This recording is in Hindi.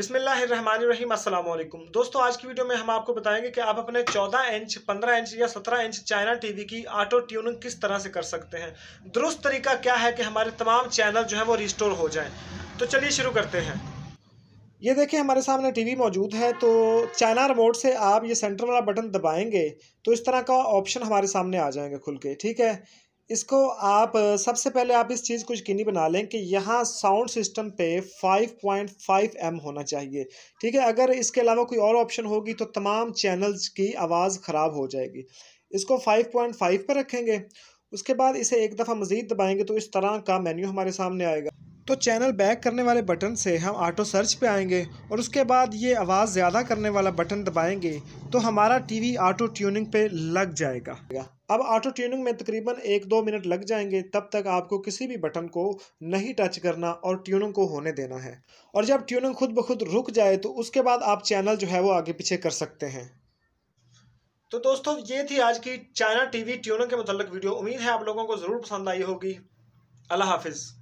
बिस्मिल्लाम अल्लाम दोस्तों आज की वीडियो में हम आपको बताएंगे कि आप अपने 14 इंच 15 इंच या 17 इंच चाइना टीवी की ऑटो ट्यूनिंग किस तरह से कर सकते हैं दुरुस्त तरीका क्या है कि हमारे तमाम चैनल जो है वो रिस्टोर हो जाएं तो चलिए शुरू करते हैं ये देखिए हमारे सामने टीवी मौजूद है तो चाइना रिमोट से आप ये सेंटर वाला बटन दबाएंगे तो इस तरह का ऑप्शन हमारे सामने आ जाएंगे खुल के ठीक है इसको आप सबसे पहले आप इस चीज़ को यकीनी बना लें कि यहाँ साउंड सिस्टम पे 5.5 एम होना चाहिए ठीक है अगर इसके अलावा कोई और ऑप्शन होगी तो तमाम चैनल्स की आवाज़ ख़राब हो जाएगी इसको 5.5 पर रखेंगे उसके बाद इसे एक दफ़ा मज़ीद दबाएंगे तो इस तरह का मेन्यू हमारे सामने आएगा तो चैनल बैक करने वाले बटन से हम ऑटो सर्च पे आएंगे और उसके बाद ये आवाज़ ज़्यादा करने वाला बटन दबाएंगे तो हमारा टीवी ऑटो ट्यूनिंग पे लग जाएगा अब ऑटो ट्यूनिंग में तकरीबन एक दो मिनट लग जाएंगे तब तक आपको किसी भी बटन को नहीं टच करना और ट्यूनिंग को होने देना है और जब ट्यूनिंग खुद ब खुद रुक जाए तो उसके बाद आप चैनल जो है वो आगे पीछे कर सकते हैं तो दोस्तों ये थी आज की चाइना टी ट्यूनिंग के मतलब वीडियो उम्मीद है आप लोगों को ज़रूर पसंद आई होगी अल्लाह हाफिज़